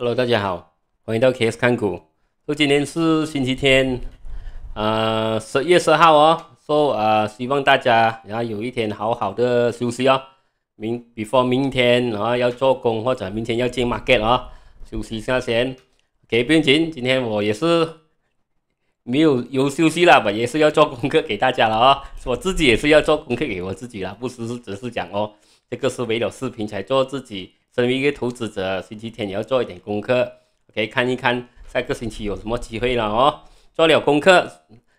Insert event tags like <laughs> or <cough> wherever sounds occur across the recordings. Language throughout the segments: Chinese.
Hello，大家好，欢迎到 K S 看股。说今天是星期天，呃，十月十号哦。So 希望大家然后有一天好好的休息哦。明，比方明天啊要做工或者明天要进 market 啊，休息一下先。给病情，今天我也是没有有休息了，我也是要做功课给大家了哦。我自己也是要做功课给我自己了，不是只是讲哦，这个是为了视频才做自己。身为一个投资者，星期天也要做一点功课，OK，看一看下个星期有什么机会了哦。做了功课，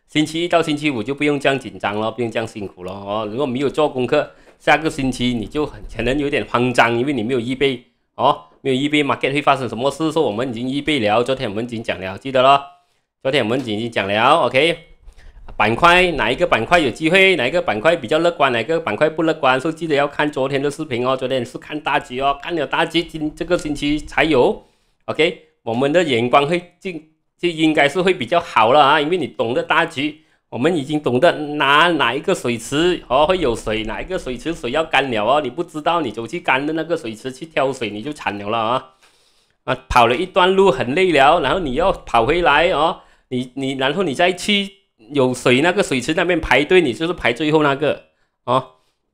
星期一到星期五就不用这样紧张了，不用这样辛苦了哦。如果没有做功课，下个星期你就很可能有点慌张，因为你没有预备哦，没有预备 market 会发生什么事。说我们已经预备了，昨天我们已经讲了，记得了，昨天我们已经讲了，OK。板块哪一个板块有机会？哪一个板块比较乐观？哪个板块不乐观？所以记得要看昨天的视频哦。昨天是看大局哦，看了大局，今这个星期才有。OK，我们的眼光会进，就应该是会比较好了啊，因为你懂得大局。我们已经懂得哪哪一个水池哦会有水，哪一个水池水要干了哦。你不知道，你走去干的那个水池去挑水，你就惨了啊！啊，跑了一段路很累了，然后你要跑回来哦，你你然后你再去。有水那个水池那边排队，你就是排最后那个啊。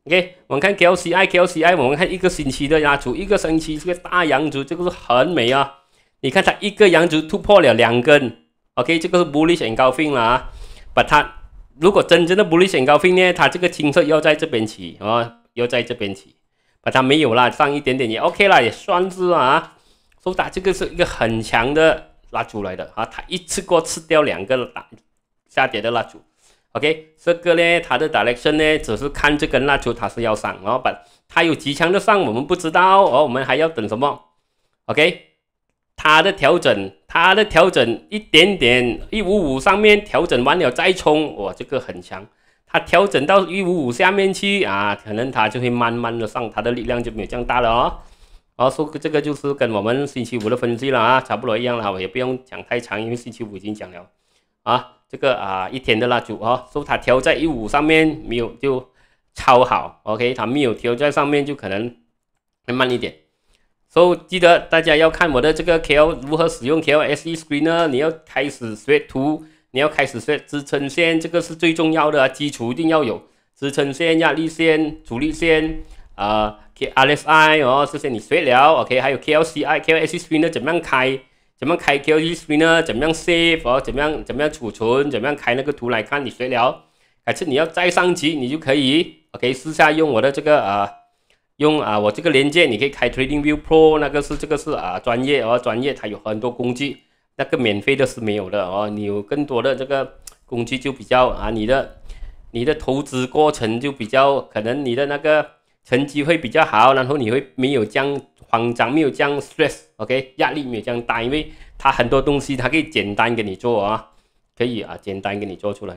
OK，我们看 KLCI KLCI，我们看一个星期的蜡足，一个星期这个大洋烛，这个是很美啊。你看它一个羊烛突破了两根，OK，这个是玻璃显高分了啊。把它，如果真正的玻璃显高分呢，它这个青色要在这边起啊，要在这边起。把它没有了，上一点点也 OK 了，也算是啊。所打这个是一个很强的蜡烛来的啊，它一次过吃掉两个大。下跌的蜡烛，OK，这个呢，它的 direction 呢，只是看这根蜡烛它是要上，然后把它有极强的上，我们不知道，哦，我们还要等什么？OK，它的调整，它的调整一点点，一五五上面调整完了再冲，哇，这个很强，它调整到一五五下面去啊，可能它就会慢慢的上，它的力量就没有这么大了哦，哦，说这个就是跟我们星期五的分析了啊，差不多一样了，也不用讲太长，因为星期五已经讲了，啊。这个啊，一天的蜡烛哦 s 它调在一五上面没有就超好，OK，它没有调在上面就可能会慢一点。so 记得大家要看我的这个 KL 如何使用 KLSE Screener，你要开始学图，你要开始学支撑线，这个是最重要的啊，基础一定要有支撑线、压力线、阻力线啊 k l s I 哦这些你学了 OK，还有 KLCI、KLSE s c r e e n 怎么样开？怎么开 Q E S P 呢？怎么样 save 哦？怎么样怎么样储存？怎么样开那个图来看？你学了，还是你要再上级，你就可以。OK，私下用我的这个啊，用啊，我这个连接，你可以开 Trading View Pro，那个是这个是啊专业哦，专业，它有很多工具，那个免费的是没有的哦。你有更多的这个工具就比较啊，你的你的投资过程就比较可能你的那个成绩会比较好，然后你会没有将。慌张没有这样 stress，OK 压力没有这样大，因为它很多东西它可以简单给你做啊，可以啊，简单给你做出来。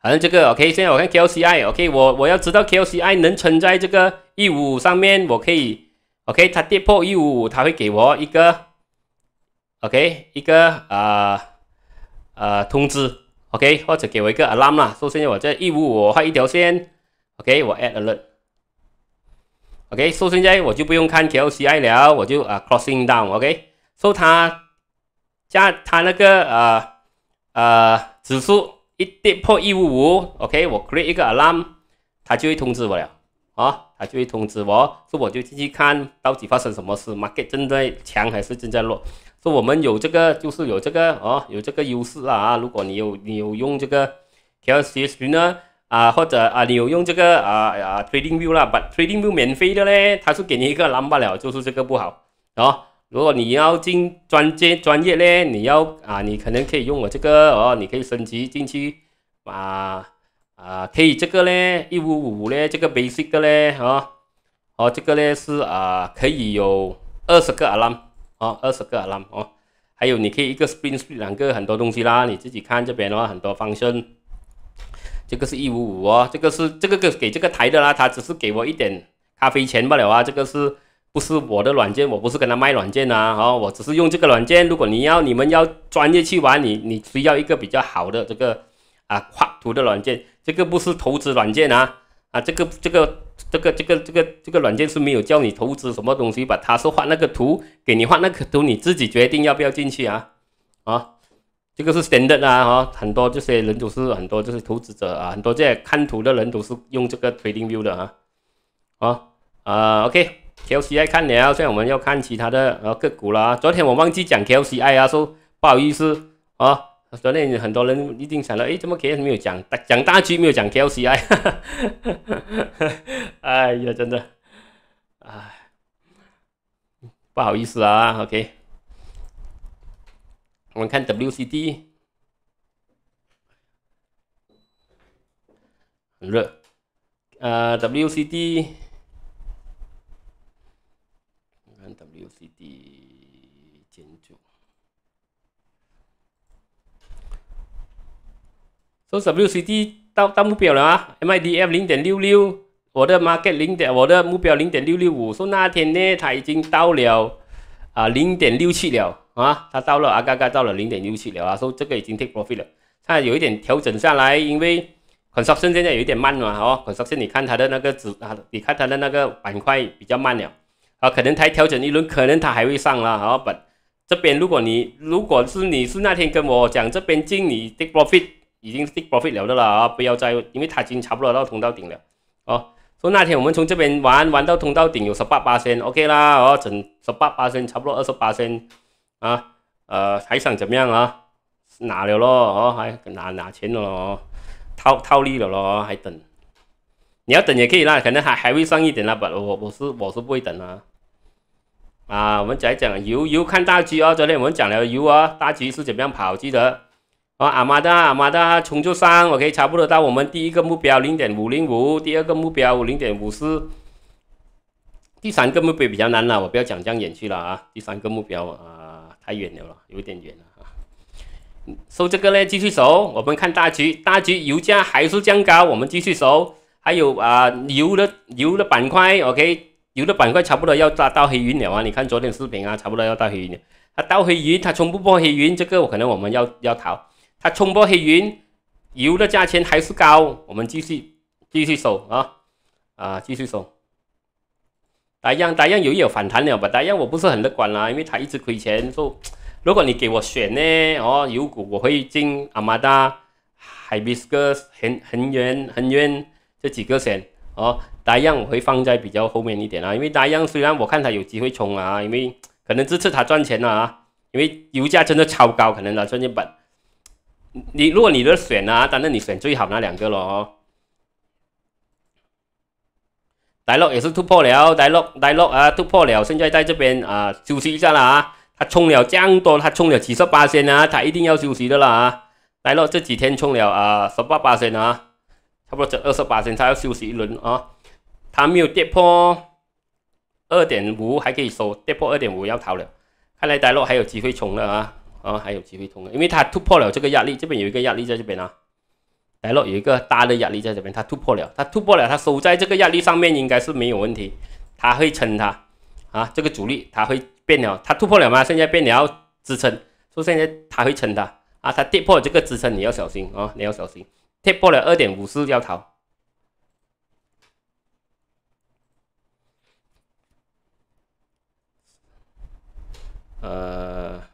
反正这个 OK，现在我看 K l C I，OK，我我要知道 K l C I 能存在这个一五五上面，我可以 OK，它跌破一五五，它会给我一个 OK，一个啊啊通知 OK，或者给我一个 alarm 啦。说现在我这一五五画一条线，OK，我 add alert。OK，以现在我就不用看 k l c i 了，我就啊 crossing down。OK，以它加它那个啊啊指数一跌破 155，OK，我 create 一个 alarm，它就会通知我了。啊，它就会通知我，说我就进去看到底发生什么事。Market 正在强还是正在弱？说我们有这个就是有这个哦有这个优势啊啊！如果你有你有用这个 k l c i 呢？啊，或者啊，你有用这个啊啊，Trading View 啦，把 Trading View 免费的嘞，它是给你一个 Alarm 了，就是这个不好哦。如果你要进专业专业嘞，你要啊，你可能可以用我这个哦，你可以升级进去啊啊，可以这个嘞，一五五嘞，这个 Basic 的嘞，哦哦，这个嘞是啊，可以有二十个 Alarm 哦，二十个 Alarm 哦，还有你可以一个 s p i n g 两个很多东西啦，你自己看这边的话很多 function。这个是一五五哦，这个是这个给给这个台的啦，他只是给我一点咖啡钱罢了啊。这个是不是我的软件？我不是跟他卖软件啊，哦，我只是用这个软件。如果你要你们要专业去玩，你你需要一个比较好的这个啊画图的软件。这个不是投资软件啊，啊，这个这个这个这个这个这个软件是没有叫你投资什么东西吧？他是画那个图给你画那个图，你自己决定要不要进去啊，啊。这个是 standard 啦，哈，很多这些人都是很多就是投资者啊，很多在看图的人都是用这个 Trading View 的啊，啊啊，OK，K l C I 看了，现在我们要看其他的个股了啊。昨天我忘记讲 K l C I 啊，说不好意思啊。昨天很多人一定想了，哎，怎么 K 没有讲，讲大局没有讲 K l C I，<laughs> 哎呀，真的，哎，不好意思啊，OK。我们看 w c d 很热，呃 w c 我看 w c d 建筑。从 w c d 到到目标了啊，MIDF 零点六六，我的 market 零点，我的目标零点六六五，说那天呢，它已经到了啊零点六七了。啊，它到了啊，刚刚到了零点六七了啊，说这个已经 take profit 了。它有一点调整下来，因为 construction 现在有一点慢了，哦，construction 你看它的那个指啊，你看它的那个板块比较慢了，啊，可能它调整一轮，可能它还会上了，好本这边如果你如果是你是那天跟我讲这边进，你 take profit 已经 take profit 了的了啊，不要再，因为它已经差不多到通道顶了，哦，说那天我们从这边玩玩到通道顶有十八八仙，OK 啦，哦，整十八八仙差不多二十八仙。啊，呃，还想怎么样啊？拿了咯，哦，还拿拿钱了咯，套套利了咯，还等？你要等也可以啦，可能还还会上一点啦，不，我我是我是不会等啦。啊，我们再讲油油看大局啊，昨天我们讲了油啊，大局是怎么样跑？记得啊，阿妈的阿妈的冲就上，OK，差不多到我们第一个目标零点五零五，第二个目标零点五四。第三个目标比较难了，我不要讲这样远去了啊，第三个目标啊。还远了了，有点远了啊。收这个呢，继续收。我们看大局，大局油价还是降高，我们继续收。还有啊，油的油的板块，OK，油的板块差不多要到到黑云了啊。你看昨天视频啊，差不多要到黑云了。它到黑云，它冲不破黑云，这个可能我们要要逃。它冲破黑云，油的价钱还是高，我们继续继续收啊啊，继续收。大阳，大阳有有反弹了，吧？大阳我不是很乐观啦，因为它一直亏钱。说如果你给我选呢，哦，油股我会进阿玛达、海比斯克、恒恒源、恒源这几个险，哦，大阳我会放在比较后面一点啦，因为大阳虽然我看它有机会冲啊，因为可能这次它赚钱了啊，因为油价真的超高，可能它赚进本。你如果你都选啊，当然你选最好那两个哦。大陆也是突破了，大陆大陆啊突破了，现在在这边啊休息一下了啊。他冲了这样多，他冲了几十八升啊，他一定要休息的了啊。戴洛这几天冲了啊，十八八升啊，差不多整二十八升，他要休息一轮啊。他没有跌破二点五，还可以收，跌破二点五要逃了。看来大陆还有机会冲了啊，啊，还有机会冲，因为他突破了这个压力，这边有一个压力在这边啊。来了有一个大的压力在这边，它突破了，它突破了，它收在这个压力上面应该是没有问题，它会撑它啊，这个阻力它会变了，它突破了吗？现在变你要支撑，说现在它会撑它啊，它跌破这个支撑你要小心啊，你要小心跌破了二点五四要逃，呃。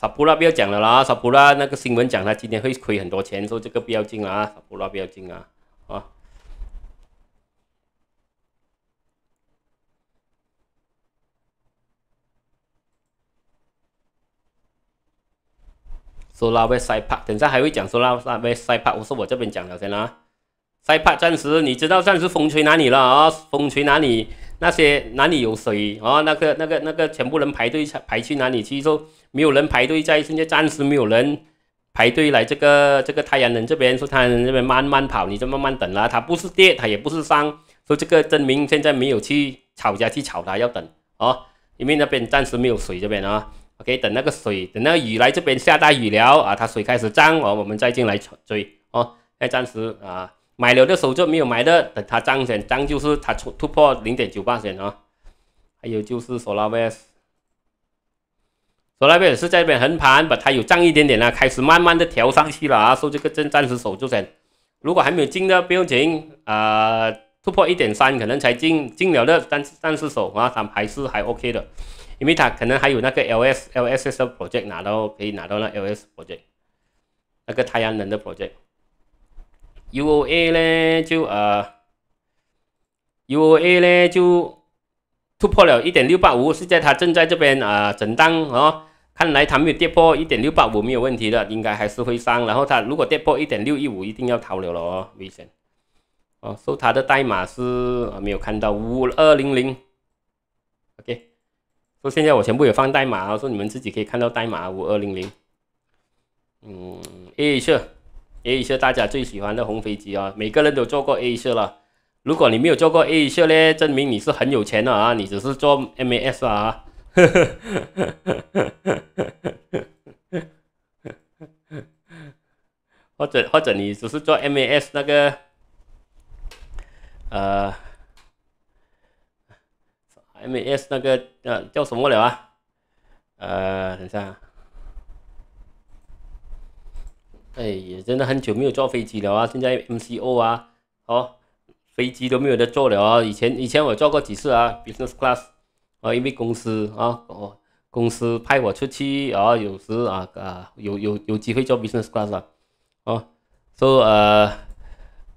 傻普拉不要讲了啦，傻普拉那个新闻讲他今天会亏很多钱，说这个不要进啦啊，傻普拉不要进啊啊！说拉贝塞帕，等下还会讲说拉拉贝塞帕，我说我这边讲先啦、啊。塞帕暂时你知道暂时风吹哪里了啊？风吹哪里？那些哪里有水啊？那个那个那个全部人排队排去哪里去？说。没有人排队在，现在暂时没有人排队来这个这个太阳能这边，说太阳能这边慢慢跑，你就慢慢等了。它不是跌，它也不是伤，说这个证明现在没有去炒家去炒它，要等哦。因为那边暂时没有水这边啊，OK，等那个水，等那个雨来这边下大雨了啊，它水开始涨，哦，我们再进来追哦。再暂时啊，买了的时候就没有买的，等它涨来，涨就是它出突破零点九八线啊。还有就是 Solar vs。索那边也是在这边横盘，把它有涨一点点了，开始慢慢的调上去了啊！说这个真暂时守住先。如果还没有进的，不用紧啊！突破一点三，可能才进进了的，但是暂时守啊，它还是还 OK 的，因为它可能还有那个 LS LS 的 project 拿到，可以拿到那 LS project 那个太阳能的 project。UOA 呢就呃 u o a 呢就突破了一点六八五，是在它正在这边啊整单啊。看来它没有跌破一点六八五，没有问题的，应该还是会上。然后它如果跌破一点六一五，一定要逃离了哦，危险哦。搜它的代码是啊，没有看到五二零零。OK，说现在我全部有放代码啊，说你们自己可以看到代码五二零零。嗯，A 色，A 色大家最喜欢的红飞机啊，每个人都做过 A 色了。如果你没有做过 A 色呢，证明你是很有钱的啊，你只是做 MAS 啊。呵呵呵呵呵呵呵呵呵呵，或者或者你只是做 MAS 那个，呃，MAS 那个呃叫什么了啊？呃，等下。哎呀，真的很久没有坐飞机了啊！现在 MCO 啊，哦，飞机都没有得坐了啊！以前以前我坐过几次啊，Business Class。啊，因为公司啊，哦，公司派我出去啊，有时啊啊有有有机会做 business class 啊，哦，说呃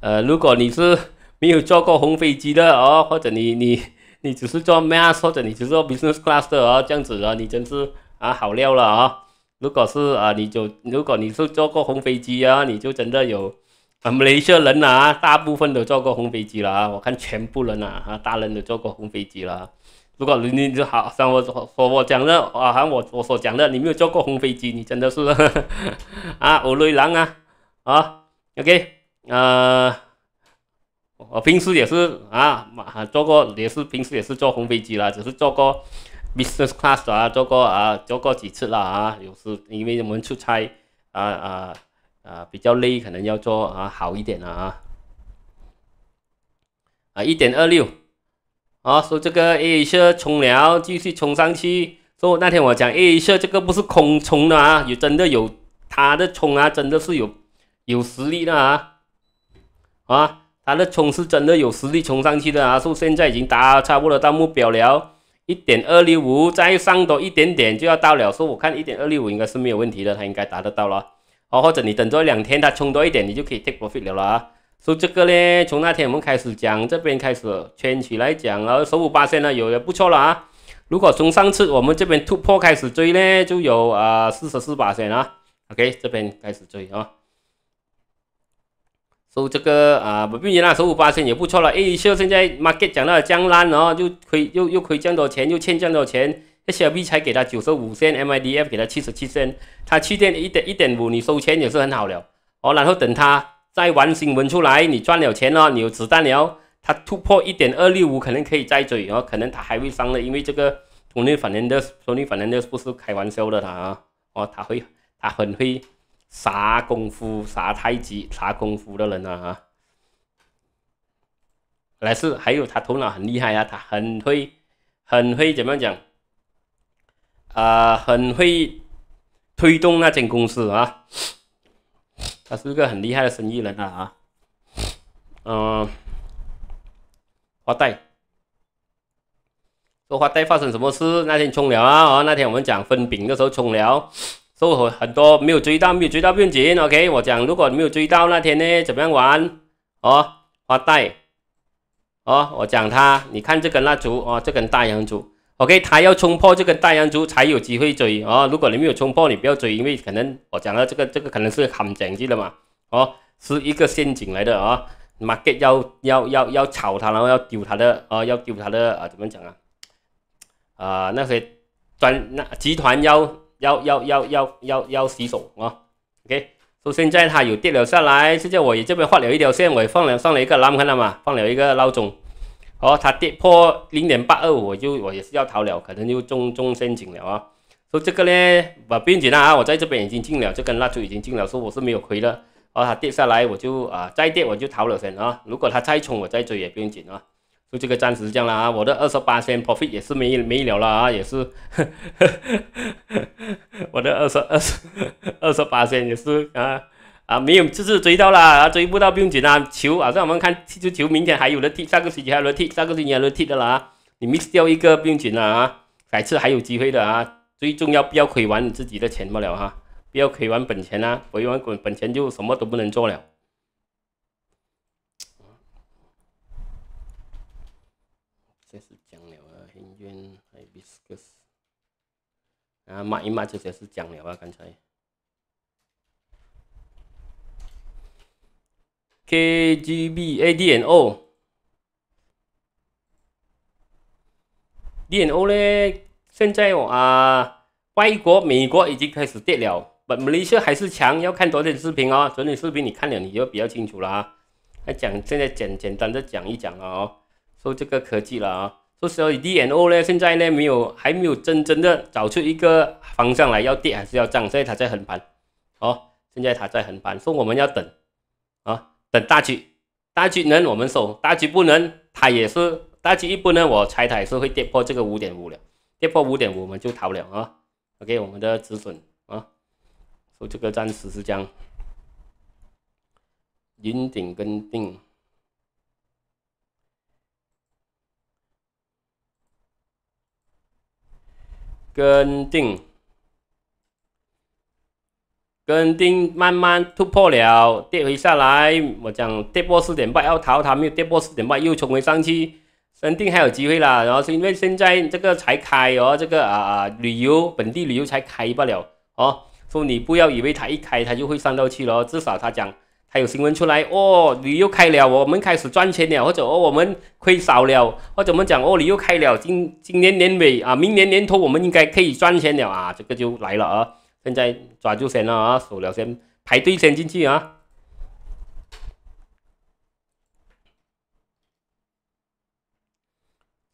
呃，如果你是没有坐过红飞机的哦，或者你你你只是做 m a s h 或者你只是做 business class 的啊，这样子啊，你真是啊好料了啊！如果是啊，你就如果你是坐过红飞机啊，你就真的有很雷的人啊！大部分都坐过红飞机了啊，我看全部人啊，啊，大人都坐过红飞机了。如果你你就好像我所我讲的，好像我我所讲的，你没有坐过红飞机，你真的是 <laughs> 啊，我累人啊啊，OK 啊，我平时也是啊，坐过也是平时也是坐红飞机啦，只是坐过 business class 啊，坐过啊坐过几次了啊，有时因为我们出差啊啊啊比较累，可能要坐啊好一点的啊啊一点二六。啊，说这个 A A 社冲了，继续冲上去。说那天我讲 A A 社这个不是空冲的啊，有真的有他的冲啊，真的是有有实力的啊。啊，他的冲是真的有实力冲上去的啊。说现在已经达差不多到目标了，一点二六五，再上多一点点就要到了。说我看一点二六五应该是没有问题的，他应该达得到了。哦，或者你等多两天他冲多一点，你就可以 take 突破费了了啊。说这个呢，从那天我们开始讲，这边开始圈起来讲，然后十五八线呢，有也不错了啊。如果从上次我们这边突破开始追呢，就有啊四十四八线啊。OK，这边开始追啊。说这个啊，不必宜啊，十五八线也不错了。哎，像现在 market 讲到江澜啊，又亏又又亏这么多钱，又欠这么多钱 s l b 才给他九十五线，MIDF 给他七十七线，他七点一点一点五，你收钱也是很好了。哦，然后等他。再玩新闻出来，你赚了钱了，你有子弹了，他突破一点二六五，肯定可以再追，哦，可能他还会上了，因为这个孙俪反正这孙俪反正这不是开玩笑的他啊，哦，他会，他很会啥功夫、啥太极、啥功夫的人啊，来是还有他头脑很厉害啊，他很会，很会怎么讲？啊，很会推动那间公司啊。他是个很厉害的生意人了啊，嗯，花带，说花带发生什么事？那天冲了啊，哦，那天我们讲分饼的时候冲了，说很很多，没有追到，没有追到用紧 OK，我讲如果你没有追到那天呢，怎么样玩？哦，花带，哦，我讲他，你看这根蜡烛哦，这根大洋烛。OK，他要冲破这根大阳烛才有机会追啊！如果你没有冲破，你不要追，因为可能我讲了这个，这个可能是很阱，记的嘛，哦，是一个陷阱来的啊！马给要要要要炒它，然后要丢它的啊，要丢它的啊！怎么讲啊？啊，那些专那集团要要要要要要要洗手啊！OK，所以现在它有跌了下来。现在我也这边发了一条线，我放了上了一个闹，看到吗？放了一个闹钟。哦，它跌破零点八二，我就我也是要逃了，可能就中中陷阱了啊。说这个呢，我不用紧啊，我在这边已经进了，这根蜡烛已经进了，说我是没有亏了。哦，它跌下来，我就啊，再跌我就逃了先啊。如果它再冲，我再追也不用紧啊。就这个暂时这样了啊。我的二十八仙 profit 也是没没了了啊，也是 <laughs> 我的二十二十二十八仙也是啊。啊，没有，就是追到了，啊，追不到不用紧啊。球，啊，让我们看，踢足球，明天还有人踢，下个星期还有人踢，下个星期还有人踢的啦。你 miss 掉一个不用紧了啊，改次还有机会的啊。最重要不要亏完你自己的钱不了哈，不要亏完本钱啊，亏完本本钱就什么都不能做了。这是讲了啊，黑娟还有 biscus 啊，骂一骂这些是讲了啊，刚才。KGB、ADN、O，DNO 呢？现在我啊，外国美国已经开始跌了，马来西亚还是强，要看昨天视频哦，昨天视频你看了你就比较清楚了啊。来讲现在简简单的讲一讲了哦，说这个科技了啊，说话 DNO 呢，现在呢没有还没有真正的找出一个方向来，要跌还是要涨，所以它在横盘。哦，现在它在横盘，说我们要等啊。等大局，大局能我们守，大局不能，它也是大局一不呢。我猜它也是会跌破这个五点五了，跌破五点我们就逃不了啊。OK，我们的止损啊，我这个暂时是这样，云顶跟定跟定。肯定慢慢突破了，跌回下来。我讲跌破四点半，要逃他没有跌破四点半，又冲回上去，肯定还有机会啦。然后是因为现在这个才开哦，这个啊啊旅游本地旅游才开不了哦。说你不要以为它一开它就会上到去了，至少它讲它有新闻出来哦，旅游开了，我们开始赚钱了，或者哦我们亏少了，或者我们讲哦旅游开了，今今年年尾啊，明年年头我们应该可以赚钱了啊，这个就来了啊。现在抓住先了啊，数了先排队先进去啊。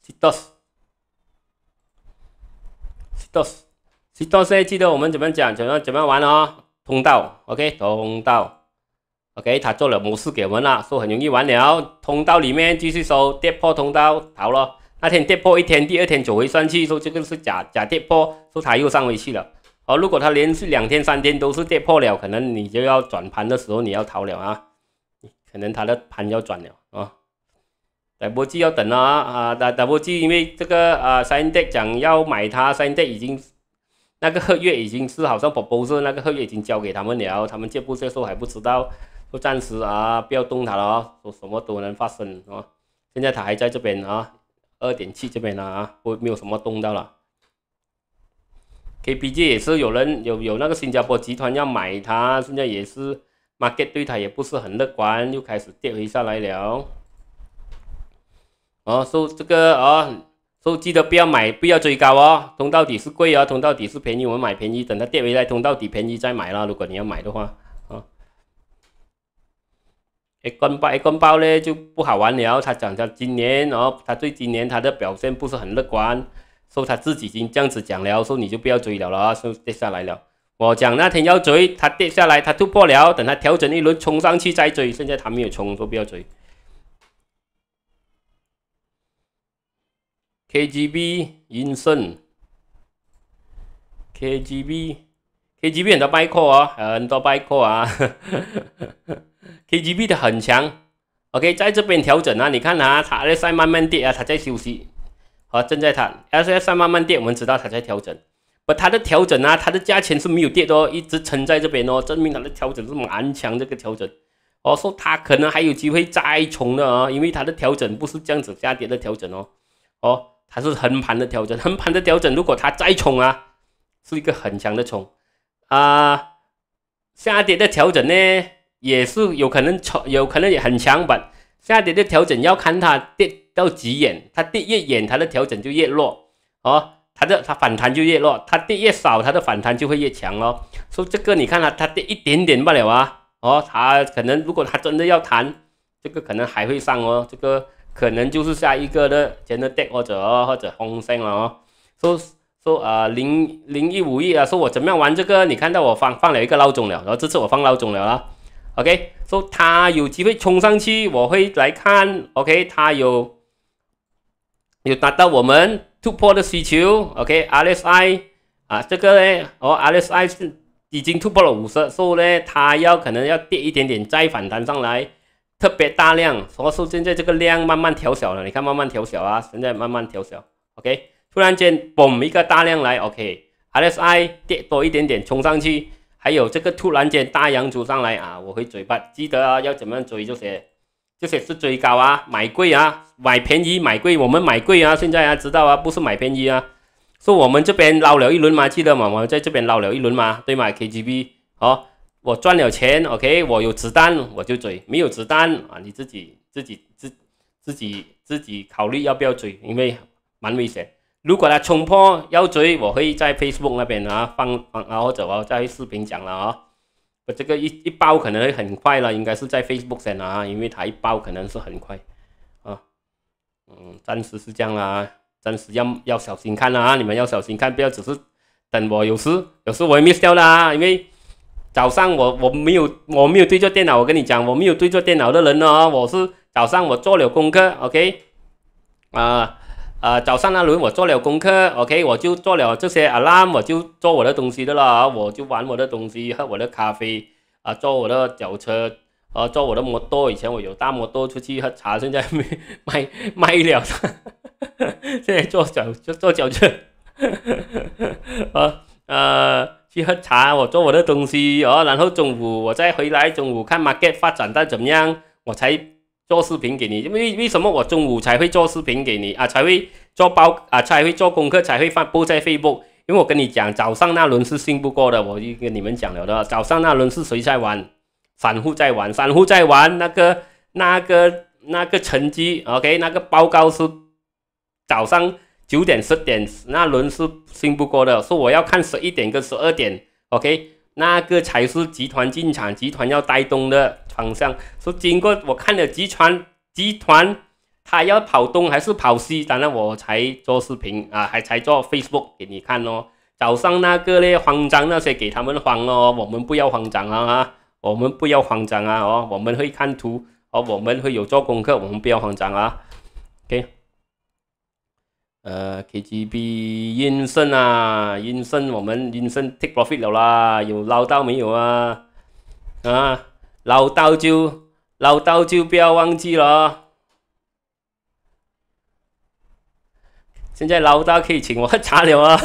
s s 十多，十多赛季的我们怎么讲？怎么怎么玩哦。啊？通道，OK，通道，OK，他做了模式给我们了，说很容易玩了。通道里面继续收，跌破通道逃了。那天跌破一天，第二天走回上去，说这个是假假跌破，说他又上回去了。哦，如果它连续两天、三天都是跌破了，可能你就要转盘的时候你要逃了啊！可能它的盘要转了啊。打波记要等了啊！啊，打大波记，因为这个啊，三爹讲要买它，三爹已经那个月已经是好像宝宝是那个月已经交给他们了，他们接不接受还不知道，说暂时啊不要动它了啊，说什么都能发生啊。现在它还在这边啊，二点七这边了啊，不没有什么动到了。KPG 也是有人有有那个新加坡集团要买它，现在也是 market 对它也不是很乐观，又开始跌回下来了。哦，收这个哦，收记得不要买，不要追高哦。通到底是贵啊，通到底是便宜，我们买便宜，等它跌回来通到底便宜再买啦。如果你要买的话，啊，A 冠包 A 冠包呢就不好玩了，他讲他今年哦，他对今年他的表现不是很乐观。说他自己已经这样子讲了，说你就不要追了了说跌下来了。我讲那天要追，他跌下来，他突破了，等他调整一轮冲上去再追。现在他没有冲，说不要追。KGB 阴森 k g b k g b 很多板块啊，很多板块啊，<laughs> KGB 的很强。OK，在这边调整啊，你看啊，它在慢慢跌啊，它在休息。好，正在谈 S S 上慢慢跌，我们知道它在调整。不，它的调整啊，它的价钱是没有跌哦，一直撑在这边哦，证明它的调整是蛮强。这个调整哦，说它可能还有机会再冲的啊，因为它的调整不是这样子下跌的调整哦，哦，它是横盘的调整，<laughs> 横盘的调整如果它再冲啊，是一个很强的冲啊。下跌的调整呢，也是有可能冲，有可能也很强吧。下跌的调整要看它跌。到急眼，它跌越远，它的调整就越弱哦，它这它反弹就越弱，它跌越少，它的反弹就会越强哦。说这个，你看它它跌一点点罢了啊，哦，它可能如果它真的要弹，这个可能还会上哦，这个可能就是下一个的前的跌或者或者回升了哦。说说啊，零零一五一啊，说我怎么样玩这个？你看到我放放了一个闹钟了，然后这次我放闹钟了啊。OK，说它有机会冲上去，我会来看。OK，它有。有达到我们突破的需求，OK，RSI 啊，这个呢，哦，RSI 是已经突破了五十，所以呢，它要可能要跌一点点再反弹上来，特别大量，所以说现在这个量慢慢调小了，你看慢慢调小啊，现在慢慢调小，OK，突然间嘣一个大量来，OK，RSI 跌多一点点冲上去，还有这个突然间大阳主上来啊，我会嘴巴，记得啊，要怎么样追这些。这些是追高啊，买贵啊，买便宜买贵，我们买贵啊，现在啊知道啊，不是买便宜啊，说我们这边捞了一轮嘛，记得嘛，我们在这边捞了一轮嘛，对嘛？KGB 哦，我赚了钱，OK，我有子弹我就追，没有子弹啊，你自己自己自自己自己考虑要不要追，因为蛮危险。如果它冲破要追，我会在 Facebook 那边啊放放啊或者在视频讲了啊。我这个一一爆可能会很快了，应该是在 Facebook 上啊，因为它一爆可能是很快啊，嗯，暂时是这样啦，暂时要要小心看啦，你们要小心看，不要只是等我，有时有时我也 miss 掉啦，因为早上我我没有我没有对着电脑，我跟你讲我没有对着电脑的人哦，我是早上我做了功课，OK 啊。啊，早上那轮我做了功课，OK，我就做了这些 alarm，我就做我的东西的了我就玩我的东西，喝我的咖啡啊，坐我的轿车啊，坐我的摩托。以前我有那么多出去喝茶，现在 <laughs> 卖卖了 <laughs> 现在做小做做小车，啊 <laughs> 啊，去喝茶，我做我的东西哦，然后中午我再回来，中午看 market 发展得怎么样，我才。做视频给你，为为什么我中午才会做视频给你啊？才会做包啊？才会做功课？才会发布在肺部？因为我跟你讲，早上那轮是信不过的。我就跟你们讲了的，早上那轮是谁在玩？散户在玩，散户在玩那个那个那个成绩。OK，那个报告是早上九点、十点那轮是信不过的，说我要看十一点跟十二点。OK，那个才是集团进场，集团要带动的。方向，说经过我看了集团集团，他要跑东还是跑西？当然我才做视频啊，还才做 Facebook 给你看哦。早上那个嘞慌张那些给他们慌咯，我们不要慌张啊！我们不要慌张啊！哦，我们会看图，哦，我们会有做功课，我们不要慌张啊！K，呃，KGB 阴 u 啊阴 u 我们阴 u take profit 了啦，有捞到没有啊？啊！老大就老大就不要忘记了现在老大可以请我喝茶了 <laughs> 啊！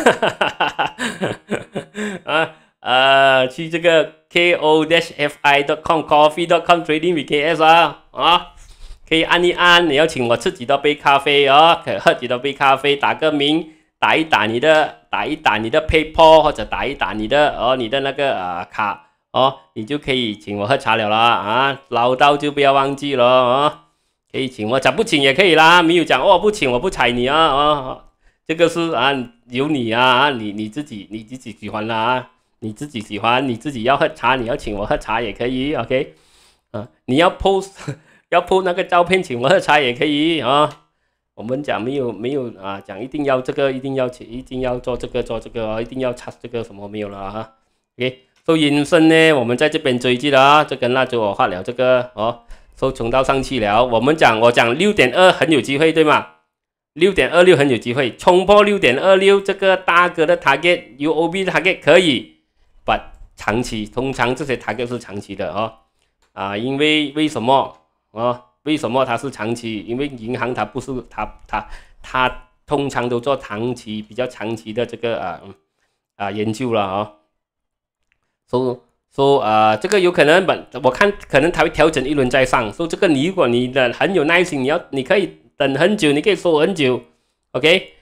啊啊，去这个 k o dash f i dot com coffee dot com trading with s 啊啊，可以按一按，你要请我吃几多杯咖啡哦？可喝几多杯咖啡？打个名，打一打你的，打一打你的 paypal 或者打一打你的哦你的那个啊卡。哦，你就可以请我喝茶了啦啊！老道就不要忘记了哦，可以请我讲不请也可以啦。没有讲哦，不请我不睬你啊啊！这个是啊，由你啊啊，你你自己你自己喜欢啦啊，你自己喜欢你自己要喝茶，你要请我喝茶也可以。OK，啊，你要 p o s t 要 p o s t 那个照片，请我喝茶也可以啊。我们讲没有没有啊，讲一定要这个一定要请，一定要做这个做这个，一定要查这个什么没有了啊？OK。都阴身呢，我们在这边追击了啊！就跟那周我画了这个哦，都冲到上去了。我们讲，我讲六点二很有机会，对吗？六点二六很有机会，冲破六点二六这个大哥的 target，UOB 的 target 可以，把长期，通常这些 target 是长期的哦。啊，因为为什么啊？为什么它是长期？因为银行它不是它它它，通常都做长期比较长期的这个啊啊研究了啊。说说啊，这个有可能吧？我看可能他会调整一轮再上。说这个你如果你的很有耐心，你要你可以等很久，你可以说很久。OK，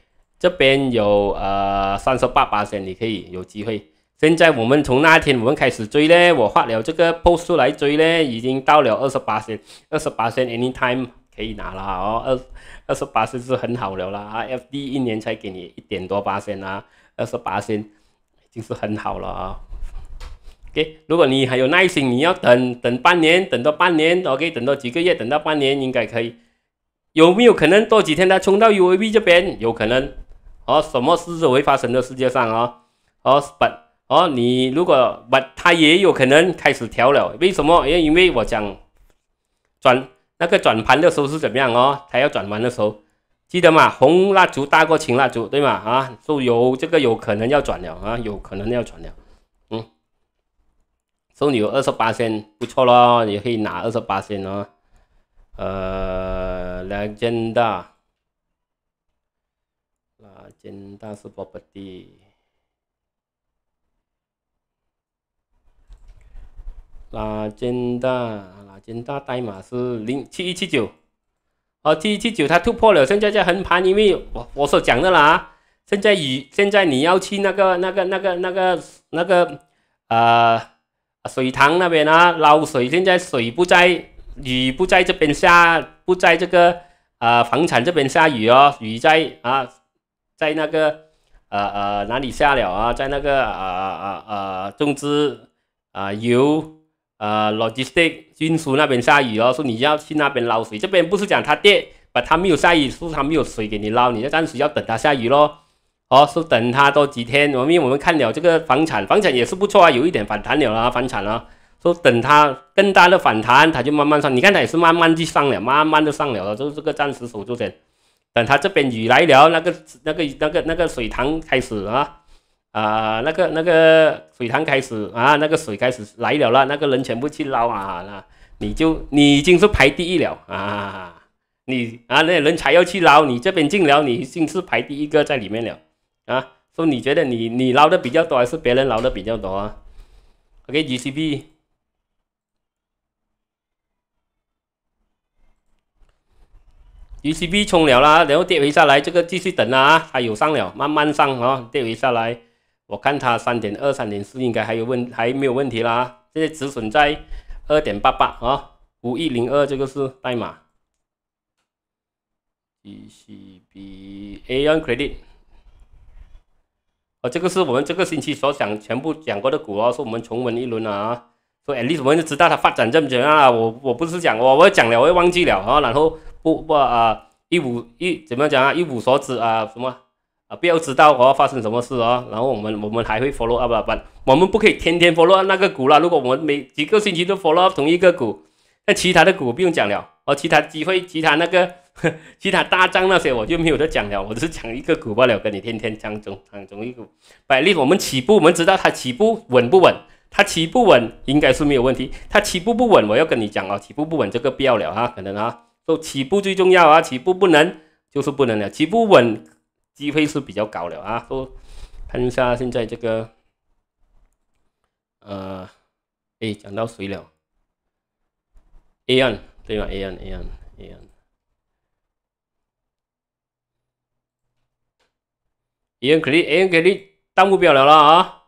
这边有呃三十八八仙，你可以有机会。现在我们从那天我们开始追嘞，我发了这个 post 来追嘞，已经到了二十八仙，二十八仙 anytime 可以拿了哦，二二十八仙是很好了啦，FD 一年才给你一点多八千啊，二十八仙已经是很好了啊。OK，如果你还有耐心，你要等等半年，等到半年，OK，等到几个月，等到半年应该可以。有没有可能多几天它冲到 u v b 这边？有可能。哦，什么事都会发生的世界上啊！哦，本哦，你如果把它也有可能开始调了。为什么？因为我讲转那个转盘的时候是怎么样哦？他要转盘的时候，记得嘛，红蜡烛大过青蜡烛对吗？啊，就有这个有可能要转了啊，有可能要转了。送你二十八星，不错咯，你以拿二十八星哦。呃拉金 g 拉金 d 是 p r o p e r t y 拉金 e 拉金 n 代码是零七一七九，哦，七一七九它突破了，现在在横盘，因为我我所讲的啦，现在以现在你要去那个那个那个那个那个呃。水塘那边啊，捞水。现在水不在雨不在这边下，不在这个呃房产这边下雨哦，雨在啊，在那个呃呃哪里下了啊？在那个啊啊啊啊种植啊油啊 logistic 运输那边下雨哦，说你要去那边捞水，这边不是讲他跌，把他没有下雨，是他没有水给你捞，你要暂时要等他下雨喽。哦，说等它多几天，我们因为我们看了这个房产，房产也是不错啊，有一点反弹了啦，房产啊，说等它更大的反弹，它就慢慢上。你看它也是慢慢就上了，慢慢的上了，就是这个暂时守住点。等它这边雨来了，那个那个那个那个水塘开始啊啊，那个那个水塘开始啊，那个水开始来了了，那个人全部去捞啊，那你就你已经是排第一了啊，你啊，那人才要去捞，你这边进了，你已经是排第一个在里面了。啊，说你觉得你你捞的比较多，还是别人捞的比较多啊 o k g C B，U C B 冲了啦，然后跌回下来，这个继续等啊。还有上了，慢慢上哦。跌回下来，我看它三点二、三点四应该还有问还没有问题啦。这现在止损在二点八八啊，五一零二这个是代码。u C B Aon Credit。啊，这个是我们这个星期所讲全部讲过的股哦，是我们重温一轮了啊。说哎，你怎么知道它发展这么样啊？我我不是讲我我讲了，我又忘记了啊。然后不不啊，一无一怎么讲啊，一无所知啊，什么啊，不要知道我要发生什么事啊。然后我们我们还会 follow up 啊不我们不可以天天 follow up 那个股了。如果我们每几个星期都 follow up 同一个股，那其他的股不用讲了，哦，其他机会，其他那个。<laughs> 其他大张那些我就没有得讲了，我只是讲一个股罢了，跟你天天讲总讲总一股。百利我们起步，我们知道它起步稳不稳？它起步稳应该是没有问题。它起步不稳，我要跟你讲哦，起步不稳这个不要了啊，可能啊，都起步最重要啊，起步不能就是不能了，起步稳机会是比较高了啊。都喷一下现在这个，呃，A 讲到谁了？A N 对吧？A N A N A N。已经给你，已经给你到目标了了啊！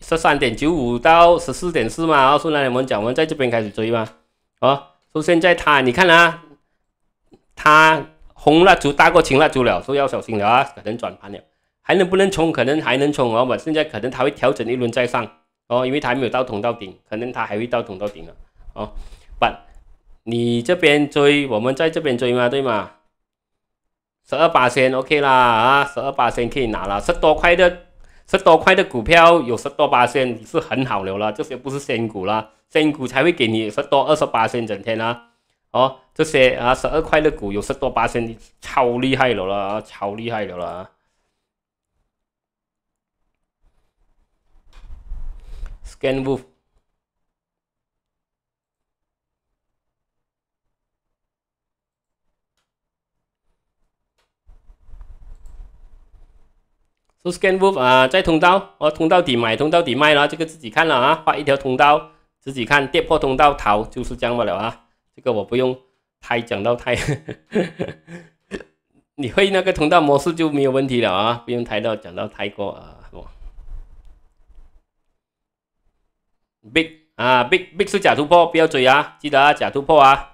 十三点九五到十四点四嘛，所以来我们讲，我们在这边开始追嘛，啊！所以现在它，你看啊，它红蜡烛大过青蜡烛了，所以要小心了啊，可能转盘了，还能不能冲？可能还能冲哦我现在可能它会调整一轮再上哦，因为它还没有到通道顶，可能它还会到通道顶了哦。不，你这边追，我们在这边追嘛，对吗？十二八仙，OK 啦啊，十二八仙可以拿了，十多块的，十多块的股票有十多八仙是很好留了，这些不是仙股啦，仙股才会给你十多二十八仙整天啊，哦，这些啊，十二块的股有十多八仙，超厉害了啦，超厉害了啦。s c a n w o so scan 就 o 看波啊，在通道，哦，通道底买，通道底卖了，这个自己看了啊。画一条通道，自己看跌破通道逃，就是这样了啊。这个我不用太讲到太，<laughs> 你会那个通道模式就没有问题了啊，不用太到讲到太过啊。big 啊 big big 是假突破，不要追啊！记得啊，假突破啊。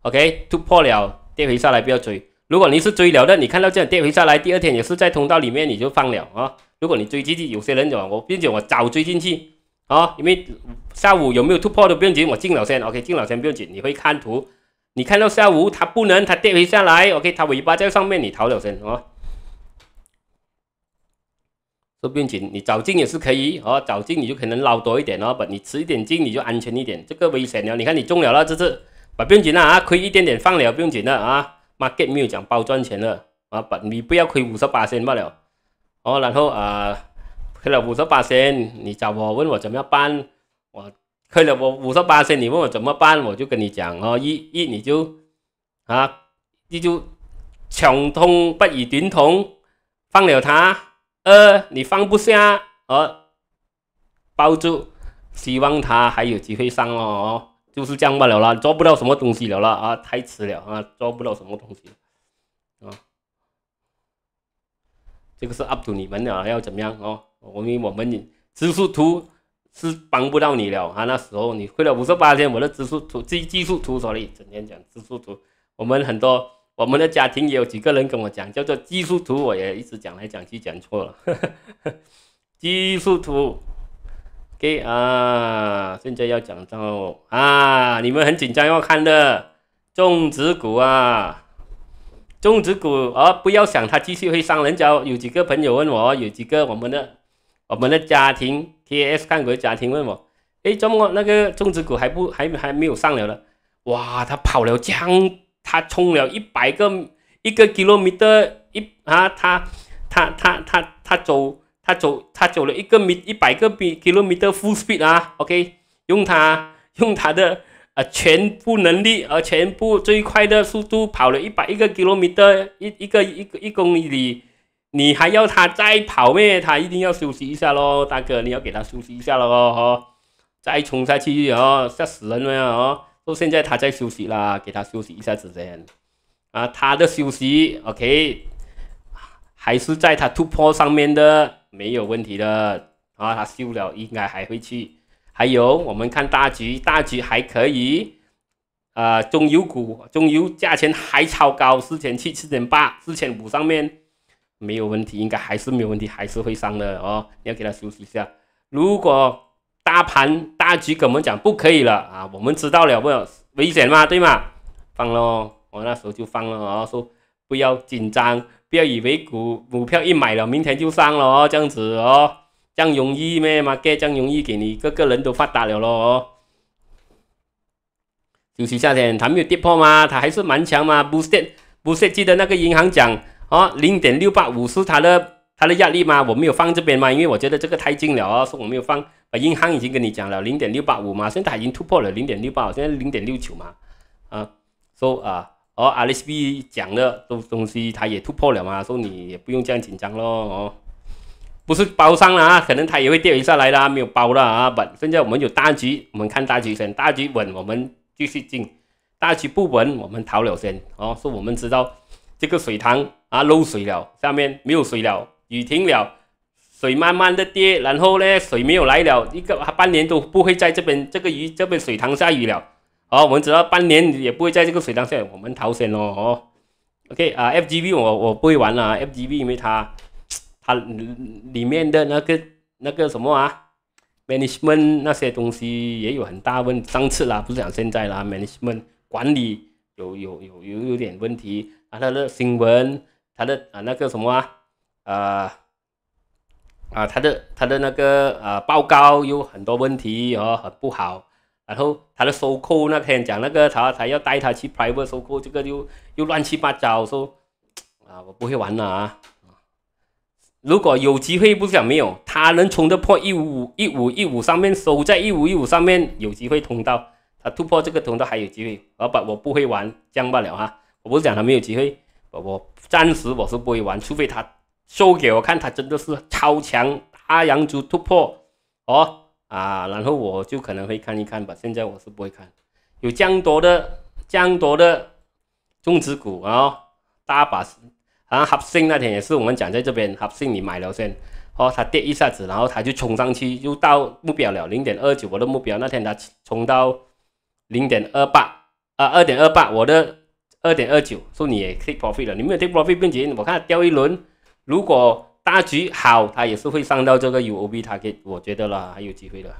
OK，突破了，跌回下来不要追。如果你是追了的，你看到这样跌回下来，第二天也是在通道里面，你就放了啊。如果你追进去，有些人讲我并且我早追进去啊。因为下午有没有突破都不用紧，我进了先。OK，进了先不用紧。你会看图，你看到下午它不能它跌回下来，OK，它尾巴在上面，你逃了先啊。说不用紧，你早进也是可以哦，早进你就可能捞多一点哦，不，你迟一点进你就安全一点。这个危险了，你看你中了了，这是，把不用紧了啊，亏一点点放了不用紧了啊。market 没有讲包赚钱了，啊，不，你不要亏五十八先罢了。哦，然后啊，亏了五十八先，你找我问我怎么办？我亏了我五十八先，你问我怎么办？我就跟你讲哦，一一你就啊，你就强通不与短通，放了他。二，你放不下哦，包住，希望他还有机会上哦。就是这样不了了，做不到什么东西了啦啊！太迟了啊，做不到什么东西。啊，这个是 UP 主你们啊，要怎么样哦？我们我们技术图是帮不到你了啊！那时候你亏了五十八天，我的技术图技技术图所以整天讲技术图。我们很多我们的家庭也有几个人跟我讲，叫做技术图，我也一直讲来讲去讲错了，<laughs> 技术图。OK 啊，现在要讲到啊，你们很紧张要看的种植股啊，种植股啊，不要想它继续会上。人家有几个朋友问我，有几个我们的我们的家庭 TS 看股家庭问我，哎，怎么那个种植股还不还还没有上了呢？哇，它跑了江，它冲了一百个一个 t e 的一啊，它它它它它走。他走，他走了一个米，一百个米，公里的 full speed 啊，OK，用他用他的啊全部能力，呃，全部最快的速度跑了一百一个公里的，一一个一个一公里里，你还要他再跑咩？他一定要休息一下喽，大哥，你要给他休息一下了哦，再冲下去哦，吓死人了哦，说现在他在休息啦，给他休息一下子间。啊，他的休息，OK，还是在他突破上面的。没有问题的啊，他修了应该还会去。还有我们看大局，大局还可以。啊，中油股中油价钱还超高，四千七、四千八、四千五上面没有问题，应该还是没有问题，还是会上的哦。你要给他休息一下。如果大盘大局给我们讲不可以了啊，我们知道了不？危险嘛，对吗？放喽，我那时候就放了，啊，说不要紧张。不要以为股股票一买了，明天就上了哦，这样子哦，这样容易咩嘛？该这样容易给你个个人都发达了喽。尤其夏天，它没有跌破吗？它还是蛮强嘛。Boosted Boosted 的那个银行讲哦，零点六八五是它的它的压力嘛，我没有放这边嘛，因为我觉得这个太近了哦，以我没有放。啊，银行已经跟你讲了零点六八五嘛，现在已经突破了零点六八，现在零点六九嘛，啊，说啊。哦，A S B 讲的东东西，他也突破了嘛？说你也不用这样紧张咯。哦，不是包上了啊？可能他也会掉一下来啦，没有包了啊。本现在我们有大局，我们看大局先，大局稳，我们继续进；大局不稳，我们逃了先。哦，说我们知道这个水塘啊漏水了，下面没有水了，雨停了，水慢慢的跌，然后呢水没有来了，一个半年都不会在这边这个鱼这边水塘下雨了。好，我们只要半年也不会在这个水当下我们逃生喽哦。OK 啊 f g v 我我不会玩了 f g v 因为它它里面的那个那个什么啊，management 那些东西也有很大问，上次啦，不是讲现在啦，management 管理有有有有有点问题啊，他的新闻，他的啊那个什么啊啊啊他的他的那个啊报告有很多问题哦，很不好。然后他的收购那天讲那个，他他要带他去 private 收购，这个又又乱七八糟说啊，我不会玩了啊！如果有机会，不是讲没有，他能冲得破一五一五一五上面收在一五一五上面，有机会通道，他突破这个通道还有机会。我板，我不会玩，这样罢了啊！我不是讲他没有机会，我我暂时我是不会玩，除非他收给我看，他真的是超强大阳族突破哦。啊，然后我就可能会看一看吧。现在我是不会看，有江多的江多的中资股啊，大把。好像合信那天也是我们讲在这边，合信你买了先，哦，它跌一下子，然后它就冲上去，又到目标了，零点二九我的目标那天它冲到零点二八啊，二点二八我的二点二九，说你 take profit 了，你没有 take profit 变且我看掉一轮，如果。大局好，他也是会上到这个 U O B，他 t 我觉得了还有机会的。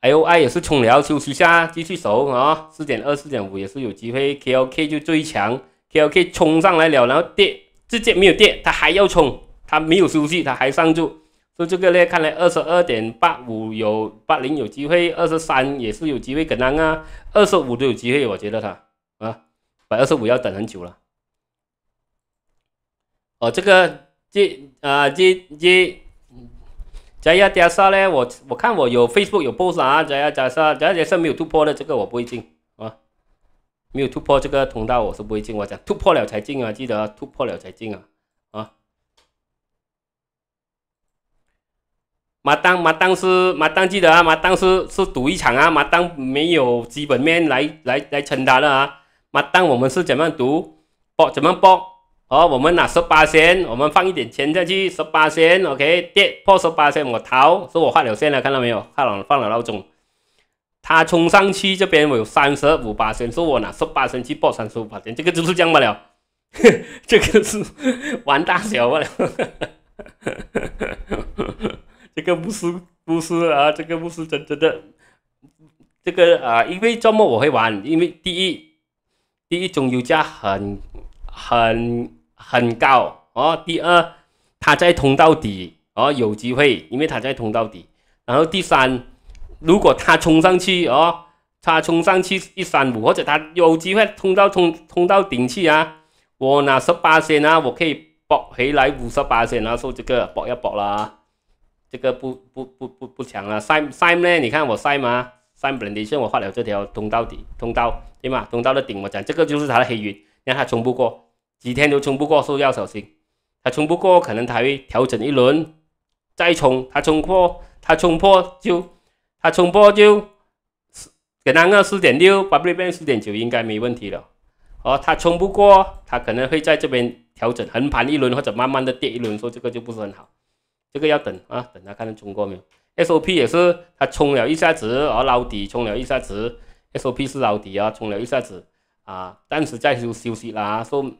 L O I 也是冲了，休息下继续守啊，四点二、四点五也是有机会。K O K 就最强，K O K 冲上来了，然后跌，直接没有跌，他还要冲，他没有休息，他还上注，说这个呢，看来二十二点八五有八零有机会，二十三也是有机会可能啊，二十五都有机会，我觉得他啊，百二十五要等很久了。哦，这个。这啊这这在一家上咧，我我看我有 Facebook 有 post 啊，在一家上，在一家上没有突破的，这个我不会进啊，没有突破这个通道我是不会进，我讲突破了才进啊，记得突破了才进啊啊！马当马当是马当记得啊，马当是是赌一场啊，马当没有基本面来来来承担了啊，马当我们是怎么样赌博怎么博？哦，我们拿十八仙，我们放一点钱下去，十八仙，OK，跌破十八仙，我逃，说我换了线了，看到没有？看了，放了老总，他冲上去，这边我有三十五八仙，说我拿十八仙去破三十五八仙，这个就是样不了，<laughs> 这个是玩大小不了，<laughs> 这个不是不是啊，这个不是真真的，这个啊，因为周末我会玩，因为第一，第一种油价很很。很高哦，第二，它在通到底哦，有机会，因为它在通到底。然后第三，如果它冲上去哦，它冲上去一三五，或者它有机会冲到冲冲到顶去啊，我拿十八线啊，我可以博回来五十八线啊，说这个博一博啦，这个不不不不不强了。晒晒呢？你看我晒吗？晒不能的线，我画了这条通道底通道对吗？通道的顶，我讲这个就是它的黑云，让它冲不过。几天都冲不过，说要小心。他冲不过，可能他会调整一轮再冲。他冲破，他冲破就他冲破就，给他个四点六，把 n 边四点九应该没问题了。哦，他冲不过，他可能会在这边调整横盘一轮，或者慢慢的跌一轮。说这个就不是很好，这个要等啊，等他看它冲过没有。S O P 也是他冲了一下子，哦，捞底冲了一下子。S O P 是捞底啊，冲了一下子啊，暂时在休休息啦，说。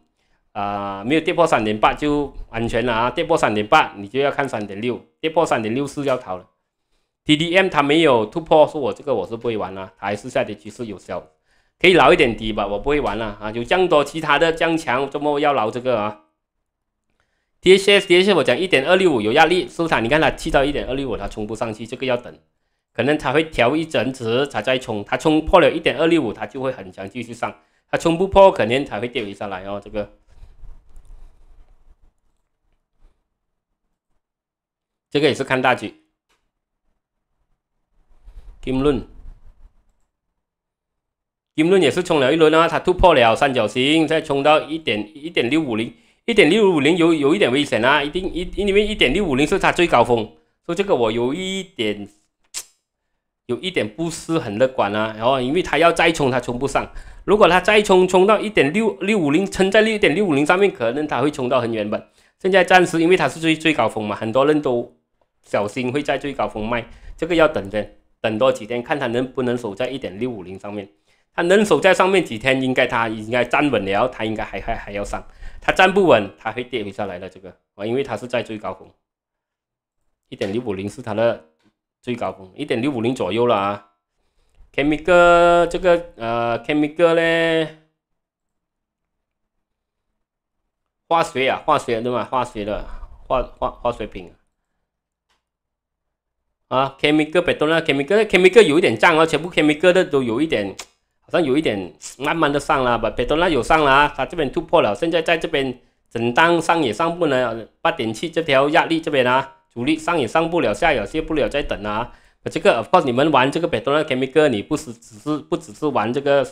啊，没有跌破三点八就安全了啊！跌破三点八，你就要看三点六，跌破三点六四要逃了。TDM 它没有突破，说我这个我是不会玩了，还是下跌趋势有效，可以捞一点低吧，我不会玩了啊！有这样多其他的降强周末要捞这个啊跌 h s DHS 我讲一点二六五有压力，市场你看它去到一点二六五，它冲不上去，这个要等，可能它会调一整值，它再冲，它冲破了一点二六五，它就会很强继续上，它冲不破，肯定才会掉一下来哦，这个。这个也是看大局。金论，金论也是冲了一轮，啊，么它突破了三角形，再冲到一点一点六五零，一点六五零有有一点危险啊，一定一因为一点六五零是它最高峰，所以这个我有一点，<tsk> 有一点不是很乐观啊。然后因为它要再冲，它冲不上。如果它再冲，冲到一点六六五零，撑在六点六五零上面，可能它会冲到很远本。现在暂时，因为它是最最高峰嘛，很多人都小心会在最高峰卖，这个要等着，等多几天看它能不能守在一点六五零上面。它能守在上面几天，应该它应该站稳了，它应该还还还要上。它站不稳，它会跌回下来的这个，啊，因为它是在最高峰，一点六五零是它的最高峰，一点六五零左右了啊。Chemical 这个呃，Chemical 嘞。化学啊，化学对吗？化学的化化化学品啊。啊，Chemical 贝多纳，Chemical Chemical 有一点涨啊，全部 Chemical 的都有一点，好像有一点慢慢的上了吧。贝多纳有上了啊，它这边突破了，现在在这边整单上也上不了，八点七这条压力这边啊，主力上也上不了，下也下不了，再等啊。这个，包括你们玩这个贝多纳 Chemical，你不是只是不只是玩这个。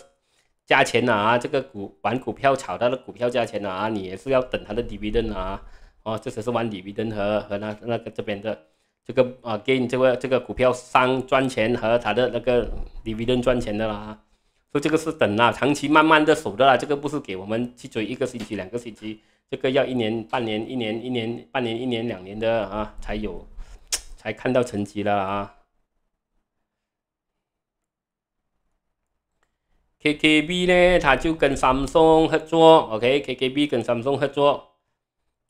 价钱呐啊，这个股玩股票炒它的股票价钱呐啊，你也是要等它的 dividend 啊。哦，这才是玩 dividend 和和那那个这边的这个啊 gain 这个这个股票商赚钱和它的那个 dividend 赚钱的啦。所以这个是等啊，长期慢慢的守的啦。这个不是给我们去追一个星期、两个星期，这个要一年、半年、一年、一年半年、一年两年的啊才有，才看到成绩的啊。KKB 呢，他就跟三 g 合作，OK，KKB 跟三 g 合作，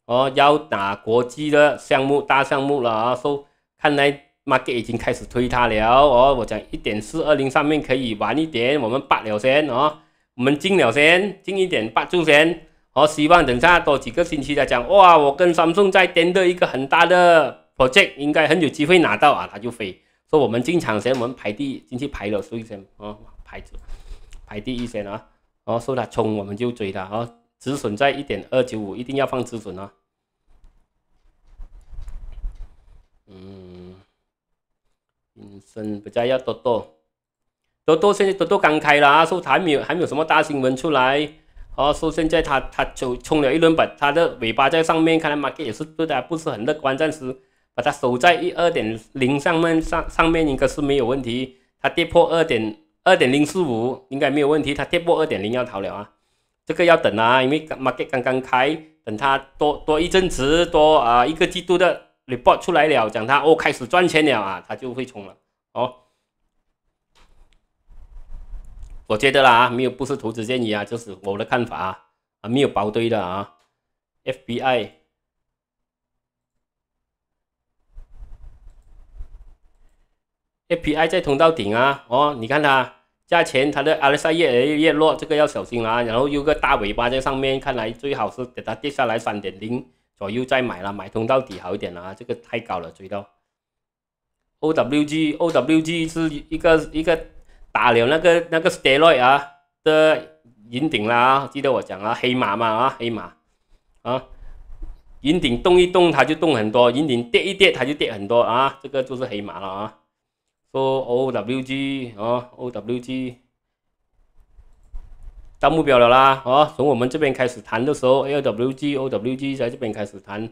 哦，要打国际的项目大项目了啊！说看来 market 已经开始推他了，哦，我讲一点四二零上面可以玩一点，我们八了先哦，我们进了先，进一点八住先，哦，希望等下多几个星期再讲，哇，我跟三 g 在颠的一个很大的 project，应该很有机会拿到啊！他就飞，说我们进场先，我们排第进去排了，所以先哦，排着。排第一先啊，哦，说它冲我们就追它啊，止损在一点二九五，一定要放止损啊。嗯，人生不再要多多，多多现在多多刚开了啊，说还没有还没有什么大新闻出来，哦，说现在它它就冲了一轮，把它的尾巴在上面，看来 Mark 也是对它不是很乐观，暂时把它守在一二点零上面上上面应该是没有问题，它跌破二点。二点零四五应该没有问题，它跌破二点零要逃了啊！这个要等啊，因为 market 刚刚开，等它多多一阵子，多啊一个季度的 report 出来了，讲它哦开始赚钱了啊，它就会冲了哦。我觉得啦啊，没有不是投资建议啊，就是我的看法啊，没有包堆的啊。f b i f p i 在通道顶啊！哦，你看它。价钱，它的阿拉善越来越越弱，这个要小心啦。然后有个大尾巴在上面，看来最好是给它跌下来三点零左右再买了，买通到底好一点啊。这个太高了，追到。O W G O W G 是一个一个打了那个那个 steroid 啊的银顶啦啊，记得我讲啊黑马嘛啊黑马啊银顶动一动它就动很多，银顶跌一跌它就跌很多啊，这个就是黑马了啊。O W G 啊，O W G 到目标了啦！哦，从我们这边开始谈的时候，L W G O W G 在这边开始谈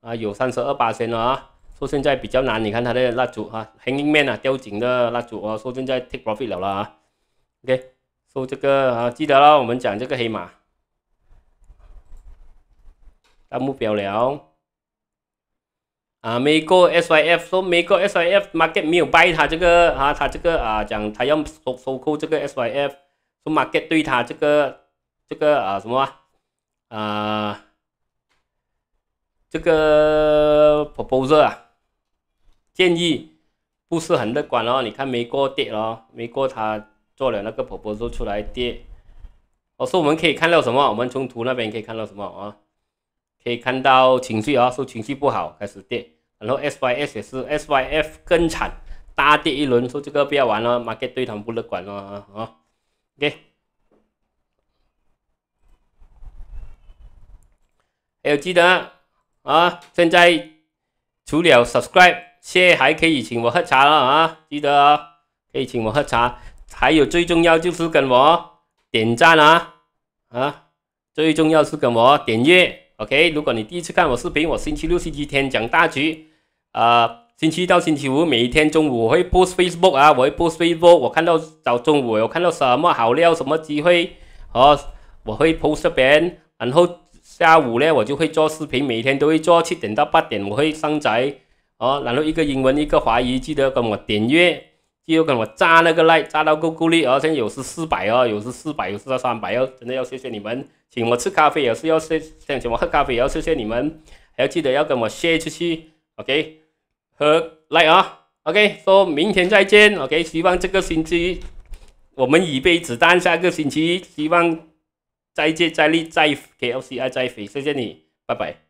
啊，有三十二八仙了啊。说现在比较难，你看它的蜡烛啊，黑 a 面啊，吊颈的蜡烛啊，说正在 take profit 了啦啊。OK，说这个啊，记得了，我们讲这个黑马，到目标了。啊，美国 SYF 说，美国 SYF market 没有 buy 它这个啊，它这个啊，讲它要收收购这个 SYF，说 market 对它这个这个啊什么啊这个 proposal 啊建议不是很乐观咯。你看美国跌咯，美国它做了那个 proposal 出来跌。我说我们可以看到什么？我们从图那边可以看到什么啊？可以看到情绪啊，说情绪不好开始跌，然后 S Y S 也是 S Y F 更惨，大跌一轮，说这个不要玩了，market 对他们不乐观了啊。OK，还有记得啊，现在除了 subscribe，现在还可以请我喝茶了啊，记得可以请我喝茶，还有最重要就是跟我点赞啊啊，最重要是跟我点阅。OK，如果你第一次看我视频，我星期六、星期天讲大局，啊，星期一到星期五每一天中午我会 post Facebook 啊，我会 post Facebook，我看到早中午我看到什么好料、什么机会，哦，我会 post 边，然后下午呢，我就会做视频，每天都会做七点到八点，我会上载，哦，然后一个英文一个华语，记得跟我点阅，记得跟我炸那个 like，炸到够够力，而且有时四百哦，有时四百，有时到三百哦，真的要谢谢你们。请我吃咖啡，也是要谢；谢，请我喝咖啡，也要谢谢你们。还要记得要跟我谢出去，OK？喝来啊，OK？说明天再见，OK？希望这个星期我们以备子弹，下个星期希望再接再厉，再 KLCI 再飞，谢谢你，拜拜。